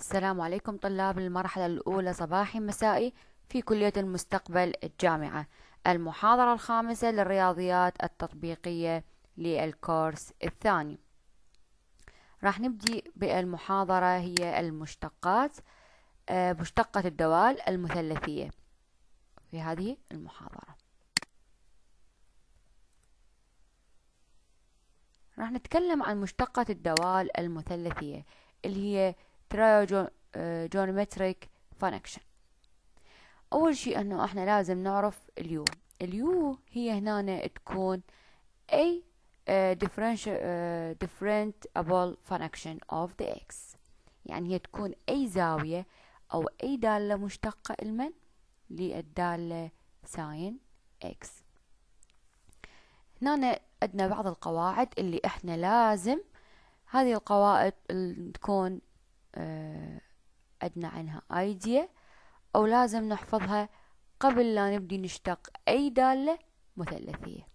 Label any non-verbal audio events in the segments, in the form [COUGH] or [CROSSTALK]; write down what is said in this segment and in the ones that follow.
السلام عليكم طلاب المرحلة الأولى صباحي مسائي في كلية المستقبل الجامعة المحاضرة الخامسة للرياضيات التطبيقية للكورس الثاني راح نبدي بالمحاضرة هي المشتقات آه، مشتقة الدوال المثلثية في هذه المحاضرة راح نتكلم عن مشتقة الدوال المثلثية اللي هي تريوجونومتريك فانكشن uh, أول شيء أنه إحنا لازم نعرف اليو اليو هي هنا تكون أي uh, uh, differentiable function of the x يعني هي تكون أي زاوية أو أي دالة مشتقة لمن للدالة ساين x هنا عندنا بعض القواعد اللي إحنا لازم هذه القواعد تكون عندنا عنها ايديا او لازم نحفظها قبل لا نبدي نشتق اي دالة مثلثية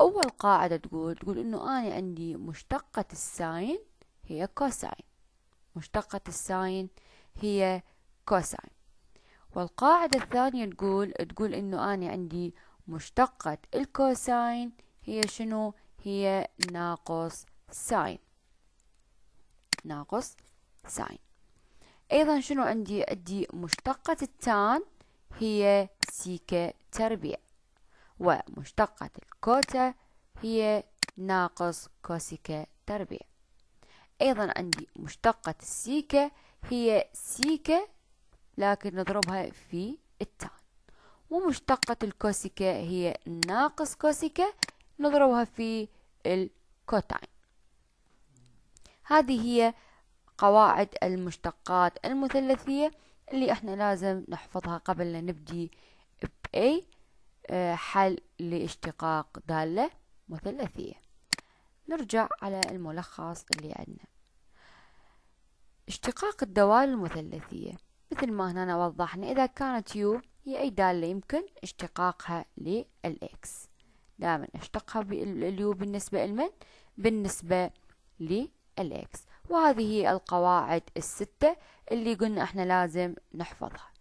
اول قاعدة تقول تقول انه انا عندي مشتقة الساين هي كوساين مشتقة الساين هي كوساين والقاعدة الثانية تقول تقول انه انا عندي مشتقة الكوساين هي شنو هي ناقص ساين ناقص ساين أيضا شنو عندي عندي مشتقة التان هي سيكة تربيع ومشتقة الكوتا هي ناقص كوسيكا تربيع أيضا عندي مشتقة السيكة هي سيكة لكن نضربها في التان ومشتقة الكوسيكا هي ناقص كوسيكا نضربها في الكوتاين هذه هي قواعد المشتقات المثلثية اللي احنا لازم نحفظها قبل لا نبدي بأي آه، حل لاشتقاق دالة مثلثية نرجع على الملخص اللي عندنا اشتقاق الدوال المثلثية مثل ما هنا وضحنا إذا كانت يو هي أي دالة يمكن اشتقاقها للإكس دائما اشتقها باليو بالنسبة لمن؟ بالنسبة للإكس وهذه هي القواعد الستة اللي قلنا احنا لازم نحفظها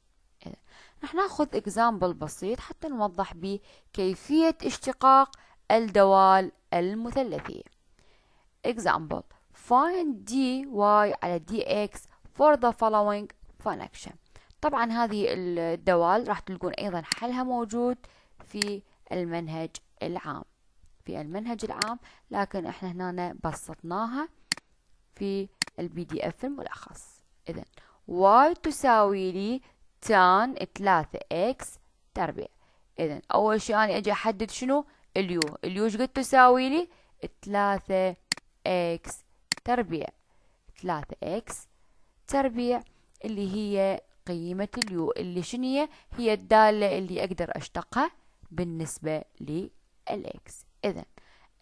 نحن ناخذ اكزامبل بسيط حتى نوضح به كيفية اشتقاق الدوال المثلثية اكزامبل find dy على dx for the following function طبعا هذه الدوال راح تلقون ايضا حلها موجود في المنهج العام في المنهج العام لكن احنا هنا بسطناها في البي دي اف الملخص اذا واي تساوي لي تان 3 اكس تربيع اذا اول شيء انا اجي احدد شنو اليو اليو ايش قد تساوي لي 3 اكس تربيع 3 اكس تربيع اللي هي قيمة اليو اللي شنية هي الدالة اللي أقدر أشتقها بالنسبة للإكس إذا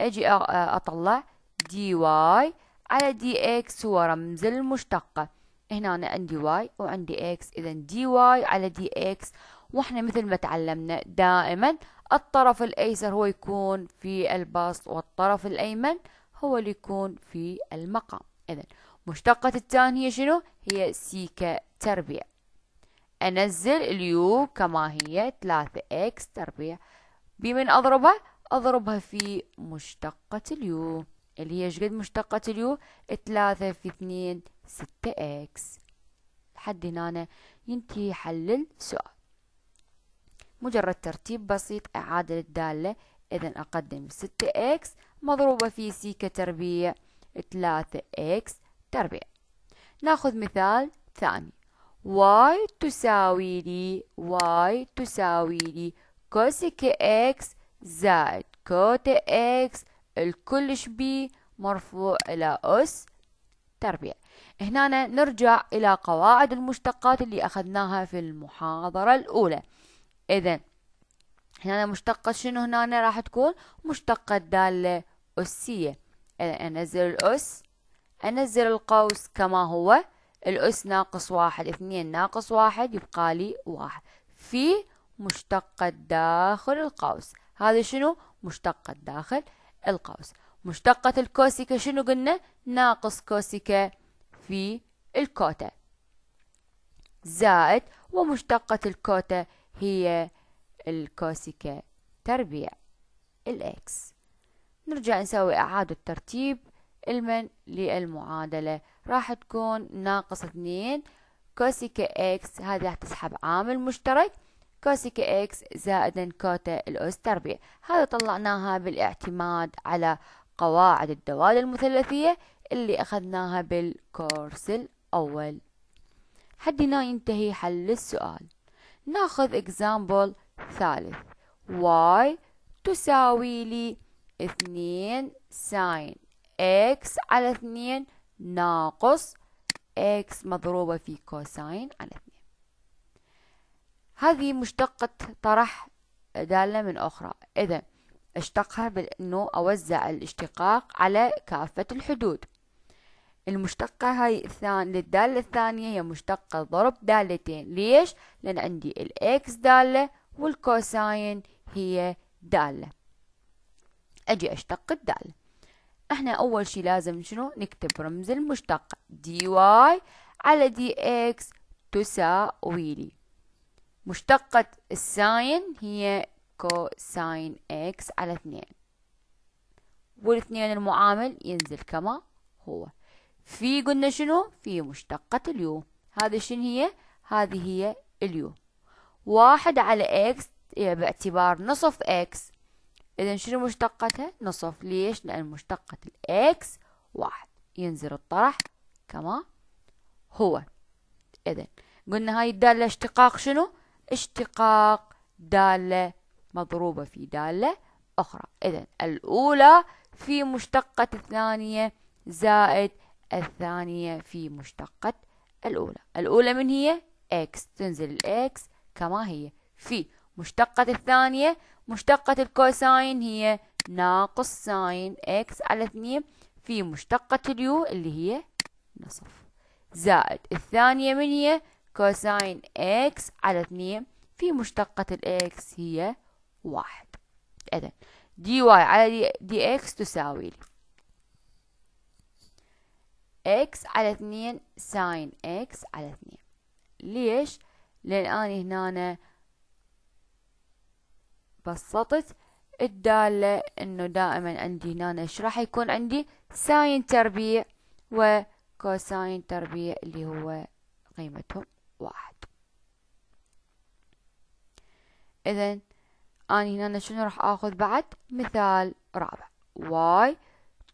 أجي أطلع دي واي على دي اكس هو رمز المشتقة هنا أنا عندي واي وعندي اكس إذا دي واي على دي اكس واحنا مثل ما تعلمنا دائما الطرف الأيسر هو يكون في البسط والطرف الأيمن هو اللي يكون في المقام إذا مشتقة التان هي شنو؟ هي سيكا تربيع أنزل اليو كما هي 3 اكس تربيع بمن أضربها؟ أضربها في مشتقة اليو اللي هي شقد مشتقة اليو ثلاثة في اثنين ستة اكس لحد هنا ينتهي حل السؤال مجرد ترتيب بسيط إعادة للدالة إذا أقدم ستة اكس مضروبة في سي كتربيع ثلاثة اكس تربيع ناخذ مثال ثاني y تساوي لي y تساوي لي كوسك اكس زائد كوت اكس الكل شبيه مرفوع إلى أس تربيع هنا نرجع إلى قواعد المشتقات اللي أخذناها في المحاضرة الأولى إذا هنا مشتقة شنو هنا راح تكون مشتقة دالة أسية إذا أنزل الأس أنزل القوس كما هو الأس ناقص واحد اثنين ناقص واحد يبقى لي واحد في مشتقة داخل القوس هذا شنو مشتقة داخل القوس مشتقة الكوسيكا شنو قلنا ناقص كوسيكا في الكوتا زائد ومشتقة الكوتا هي الكوسيكا تربيع الإكس نرجع نسوي إعادة ترتيب المن للمعادلة راح تكون ناقص اثنين كوسيكا إكس هذا راح تسحب عامل مشترك كوسيكا إكس زائد كوتا الأس تربيع هذا طلعناها بالاعتماد على قواعد الدوال المثلثية اللي أخذناها بالكورس الأول حدنا ينتهي حل السؤال ناخذ example ثالث y تساوي لي 2 ساين x على 2 ناقص x مضروبة في كوساين على 2 هذه مشتقة طرح دالة من أخرى إذا اشتقها بأنه أوزع الاشتقاق على كافة الحدود المشتقة هاي الثان للدالة الثانية هي مشتقة ضرب دالتين ليش؟ لأن عندي الإكس دالة والكوساين هي دالة أجي أشتق الدالة احنا أول شي لازم شنو؟ نكتب رمز المشتقة دي واي على دي إكس تساوي لي مشتقة الساين هي كوساين اكس على اثنين والاثنين المعامل ينزل كما هو في قلنا شنو في مشتقة اليو هذا شنو هي هذه هي اليو واحد على اكس يعني باعتبار نصف اكس اذا شنو مشتقتها نصف ليش لان مشتقة الاكس واحد ينزل الطرح كما هو اذا قلنا هاي الدالة اشتقاق شنو اشتقاق دالة مضروبة في دالة أخرى إذا الأولى في مشتقة الثانية زائد الثانية في مشتقة الأولى الأولى من هي x تنزل x كما هي في مشتقة الثانية مشتقة الكوساين هي ناقص ساين x على 2 في مشتقة اليو اللي هي نصف زائد الثانية من هي كوساين x على 2 في مشتقة الاكس هي واحد إذن دي واي على دي اكس تساوي لي اكس على اثنين ساين اكس على اثنين ليش؟ لأن أنا هنا بسطت الدالة إنه دائما عندي هنا إيش راح يكون عندي؟ ساين تربيع وكوساين تربيع اللي هو قيمتهم واحد إذا أني هنا شنو راح آخذ بعد مثال رابع y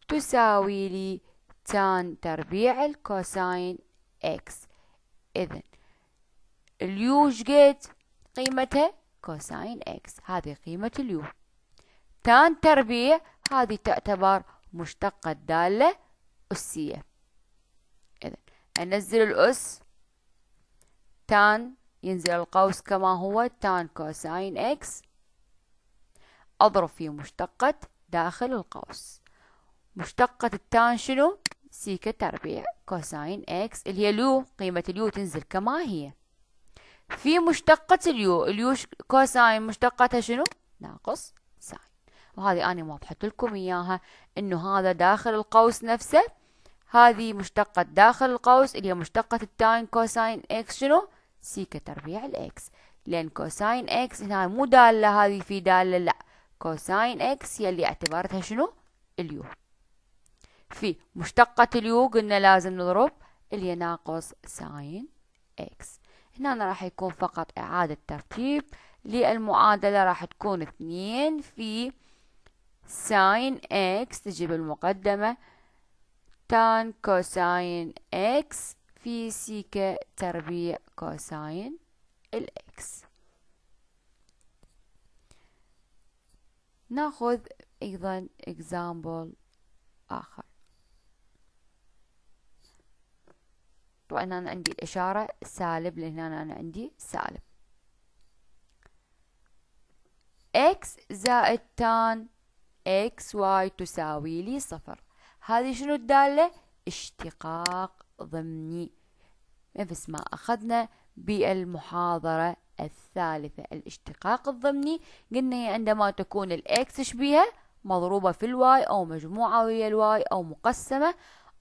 تساوي لي تان تربيع الكوساين x إذن اليو شقد قيمتها كوساين x هذه قيمة اليو تان تربيع هذه تعتبر مشتقة دالة أسية إذن أنزل الأس تان ينزل القوس كما هو تان كوساين اكس أضرب في مشتقة داخل القوس مشتقة التان شنو؟ سيكة تربيع كوساين اكس اللي هي اليو قيمة اليو تنزل كما هي في مشتقة اليو اليو كوساين مشتقتها شنو؟ ناقص ساين وهذه أنا وضحت لكم إياها إنه هذا داخل القوس نفسه هذه مشتقة داخل القوس اللي هي مشتقة التان كوساين اكس شنو؟ سيكة تربيع الاكس لأن كوساين اكس هنا مو دالة هذه في دالة لا كوساين اكس يلي اعتبرتها شنو اليو في مشتقة اليو قلنا لازم نضرب اللي ناقص ساين اكس هنا راح يكون فقط اعادة ترتيب للمعادلة راح تكون اثنين في ساين اكس تجيب المقدمة تان كوساين اكس في سيكة تربيع كوساين الاكس ناخذ أيضا اكزامبل آخر طبعا أنا عندي الإشارة سالب لهنا أنا عندي سالب x زائد tan x y تساوي لي صفر هذه شنو الدالة؟ اشتقاق ضمني نفس ما أخذنا بالمحاضرة الثالثة الاشتقاق الضمني قلنا هي عندما تكون الإكس شبيهة مضروبة في الواي أو مجموعة ويا الواي أو مقسمة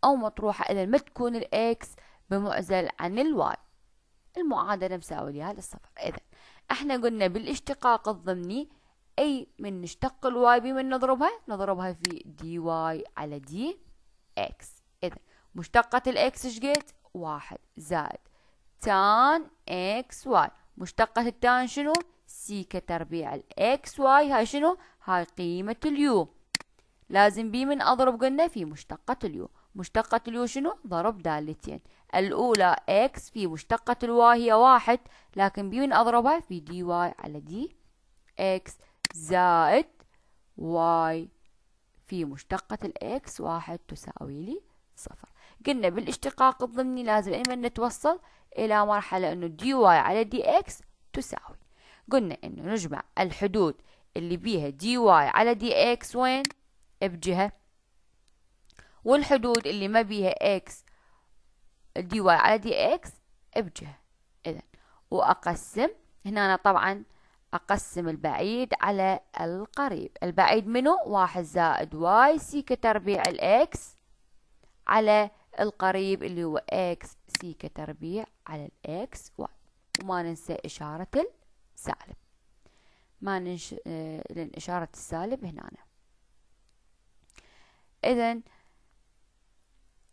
أو مطروحة إذا ما تكون الإكس بمعزل عن الواي المعادلة مساوية للصفر إذا احنا قلنا بالاشتقاق الضمني أي من نشتق الواي بمن نضربها نضربها في دي واي على دي إكس إذا مشتقة الإكس إيش واحد زائد تان إكس واي مشتقة التان شنو سيكا تربيع الاكس واي هاي شنو هاي قيمة اليو لازم بي من اضرب قلنا في مشتقة اليو مشتقة اليو شنو ضرب دالتين الأولى x في مشتقة الواي هي واحد لكن بي من أضربها في دي واي على دي x زائد y في مشتقة الإكس واحد تساوي لي صفر قلنا بالاشتقاق الضمني لازم إما نتوصل إلى مرحلة أنه دي واي على دي إكس تساوي قلنا أنه نجمع الحدود اللي بيها دي واي على دي إكس وين؟ بجهة والحدود اللي ما بيها إكس دي واي على دي إكس بجهة إذا وأقسم هنا أنا طبعا أقسم البعيد على القريب البعيد منه واحد زائد واي سي كتربيع الإكس على القريب اللي هو إكس سي كتربيع على الإكس واي وما ننسى إشارة السالب ما ننش... آه، لأن إشارة السالب هنا إذا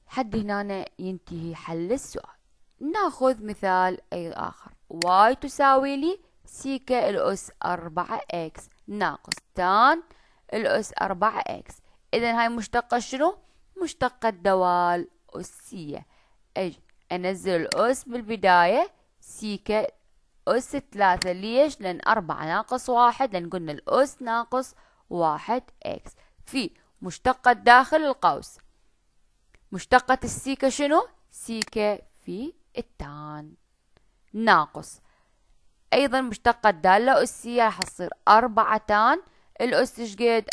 حد هنا ينتهي حل السؤال ناخذ مثال أي آخر واي تساوي لي سيكا الأس أربعة إكس ناقص تان الأس أربعة إكس إذا هاي مشتقة شنو؟ مشتقة دوال أسية أي انزل الاس بالبداية سيكا أس ثلاثة ليش؟ لأن أربعة ناقص واحد لأن قلنا الأس ناقص واحد إكس في مشتقة داخل القوس مشتقة السيكا شنو؟ سيكا في التان ناقص أيضا مشتقة دالة أسية راح تصير أربعة تان الأس شقد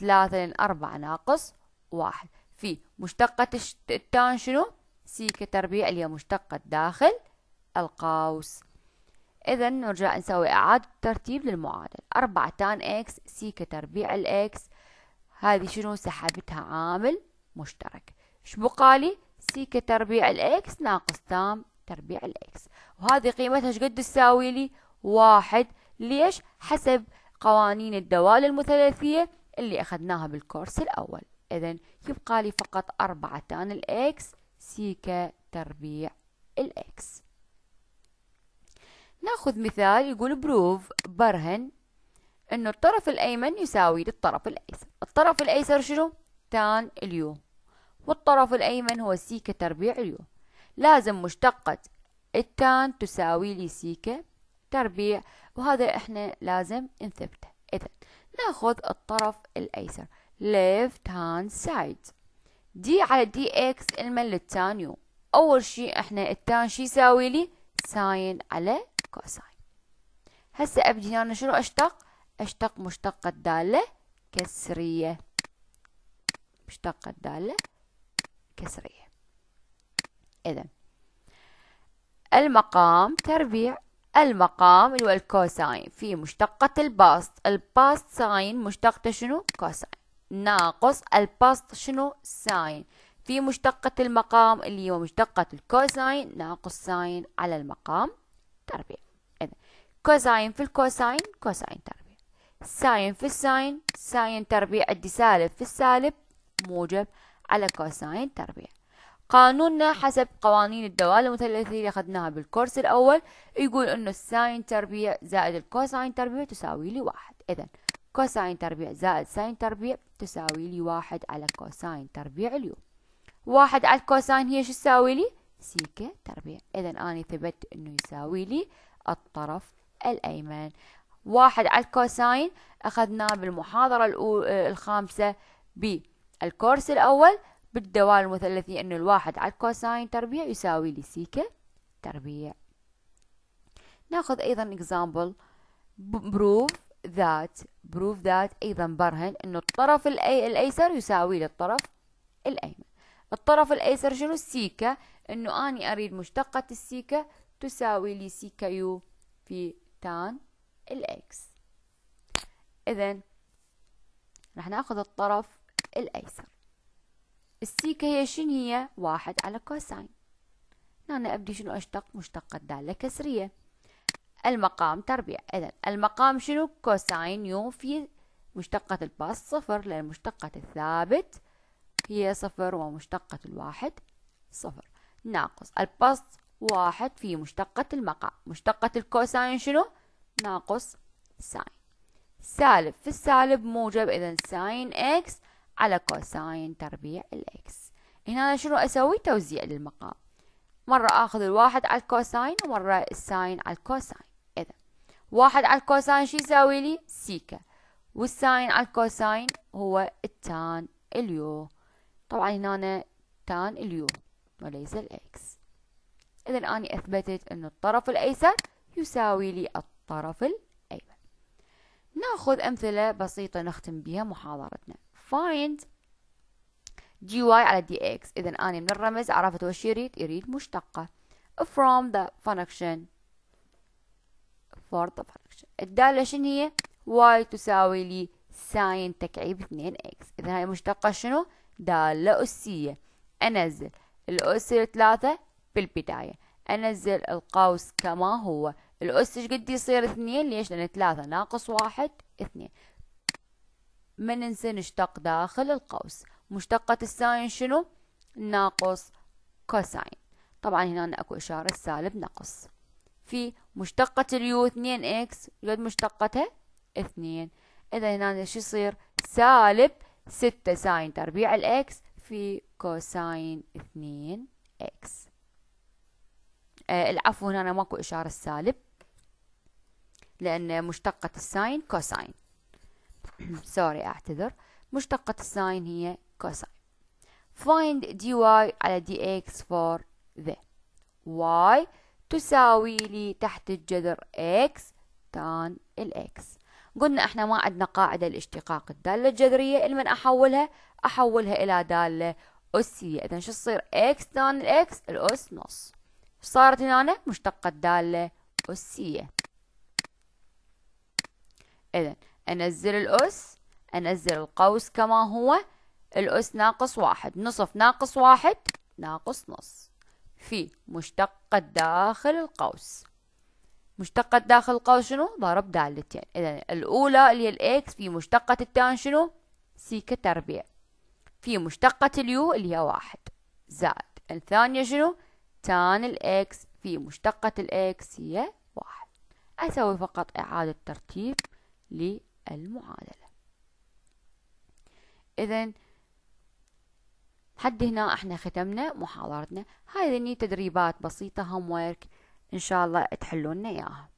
ثلاثة لأن أربعة ناقص واحد في مشتقة التان شنو؟ سي كتربيع اللي هي مشتقة داخل القوس إذا نرجع نسوي إعادة ترتيب للمعادلة أربعة تان إكس سي كتربيع الإكس هذه شنو سحبتها عامل مشترك إيش بقالي سي كتربيع الإكس ناقص تام تربيع الإكس وهذه قيمتها إيش قد تساوي لي واحد ليش حسب قوانين الدوال المثلثية اللي أخذناها بالكورس الأول إذا يبقى لي فقط أربعة تان الإكس سيكا تربيع الإكس ناخذ مثال يقول بروف برهن انه الطرف الايمن يساوي للطرف الايسر الطرف الايسر شنو تان اليو والطرف الايمن هو سيكا تربيع اليو لازم مشتقة التان تساوي لي سيكا تربيع وهذا احنا لازم نثبته اذا ناخذ الطرف الايسر left hand side دي على دي اكس المن يو اول شيء احنا التان شي يساوي لي ساين على كوساين هسه ابدي هنا شنو اشتق اشتق مشتقة دالة كسرية مشتقة دالة كسرية اذا المقام تربيع المقام اللي هو الكوساين في مشتقة الباست الباست ساين مشتقته شنو كوساين ناقص البسط شنو ساين في مشتقة المقام اللي هو مشتقة الكوساين ناقص ساين على المقام تربيع إذا كوساين في الكوساين كوساين تربيع ساين في الساين ساين تربيع عندي سالب في السالب موجب على كوساين تربيع قانوننا حسب قوانين الدوال المثلثية اللي أخذناها بالكورس الأول يقول إنه الساين تربيع زائد الكوساين تربيع تساوي لي واحد إذا كوساين تربيع زائد ساين تربيع تساوي لي واحد على كوساين تربيع اليو واحد على الكوساين هي شو تساوي لي سيكة تربيع إذا أنا ثبت إنه يساوي لي الطرف الأيمن واحد على الكوساين أخذناه بالمحاضرة الخامسة بالكورس الأول بالدوال المثلثي إنه الواحد على الكوساين تربيع يساوي لي سيكة تربيع ناخذ أيضا اكزامبل بروف ذات بروف ذات أيضا برهن أنه الطرف الأي... الأيسر يساوي للطرف الأيمن الطرف الأيسر شنو السيكا أنه أني أريد مشتقة السيكا تساوي لي سيكا يو في تان الإكس إذا رح ناخذ الطرف الأيسر السيكا هي شنو هي واحد على كوساين هنا أبدي شنو أشتق مشتقة دالة كسرية المقام تربيع إذا المقام شنو كوساين يو في مشتقة الباس صفر لأن مشتقة الثابت هي صفر ومشتقة الواحد صفر ناقص الباس واحد في مشتقة المقام مشتقة الكوساين شنو ناقص ساين سالب في السالب موجب إذا ساين إكس على كوساين تربيع الإكس هنا أنا شنو أسوي توزيع للمقام مرة آخذ الواحد على الكوساين ومرة الساين على الكوساين واحد على الكوساين شو يساوي لي سيكا والساين على الكوساين هو التان اليو طبعا هنا أنا تان اليو وليس الاكس اذا اني اثبتت ان الطرف الايسر يساوي لي الطرف الايمن ناخذ امثله بسيطه نختم بها محاضرتنا فايند جي واي على دي اكس اذا اني من الرمز عرفت وش يريد يريد مشتقه from the function for the function الدالة شنو هي y تساوي لي ساين تكعيب 2x اذا هاي مشتقة شنو دالة أسية انزل الأس 3 بالبداية انزل القوس كما هو الأس ايش قد يصير اثنين ليش لأن ثلاثة ناقص واحد اثنين ما ننسى نشتق داخل القوس مشتقة الساين شنو ناقص كوساين طبعا هنا اكو إشارة سالب نقص في مشتقة اليو 2 اكس يود مشتقتها 2 اذا هنا شو يصير سالب 6 ساين تربيع الاكس في كوساين 2 اكس آه العفو هنا ماكو اشارة السالب لان مشتقة الساين كوساين [COUGHS] سوري اعتذر مشتقة الساين هي كوساين find dy على dx for the y تساوي لي تحت الجذر x تان الإكس قلنا احنا ما عندنا قاعدة الاشتقاق الدالة الجذرية لمن أحولها أحولها إلى دالة أسية إذا شو تصير x تان الإكس الأس نص صارت هنا مشتقة دالة أسية إذا أنزل الأس أنزل القوس كما هو الأس ناقص واحد نصف ناقص واحد ناقص نص في مشتقة داخل القوس مشتقة داخل القوس شنو؟ ضرب دالتين إذا الأولى اللي هي الإكس في مشتقة التان شنو؟ سيكة تربيع في مشتقة اليو اللي هي واحد زائد الثانية شنو؟ تان الإكس في مشتقة الإكس هي واحد أسوي فقط إعادة ترتيب للمعادلة إذا حد هنا احنا ختمنا محاضرتنا هذه تدريبات بسيطة هومورك ان شاء الله تحلونا اياها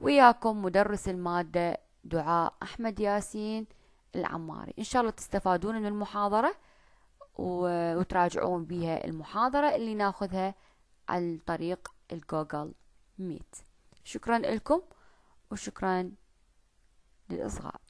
وياكم مدرس المادة دعاء احمد ياسين العماري ان شاء الله تستفادون من المحاضرة وتراجعون بها المحاضرة اللي ناخذها عن طريق الجوجل ميت شكرا لكم وشكرا للإصغاء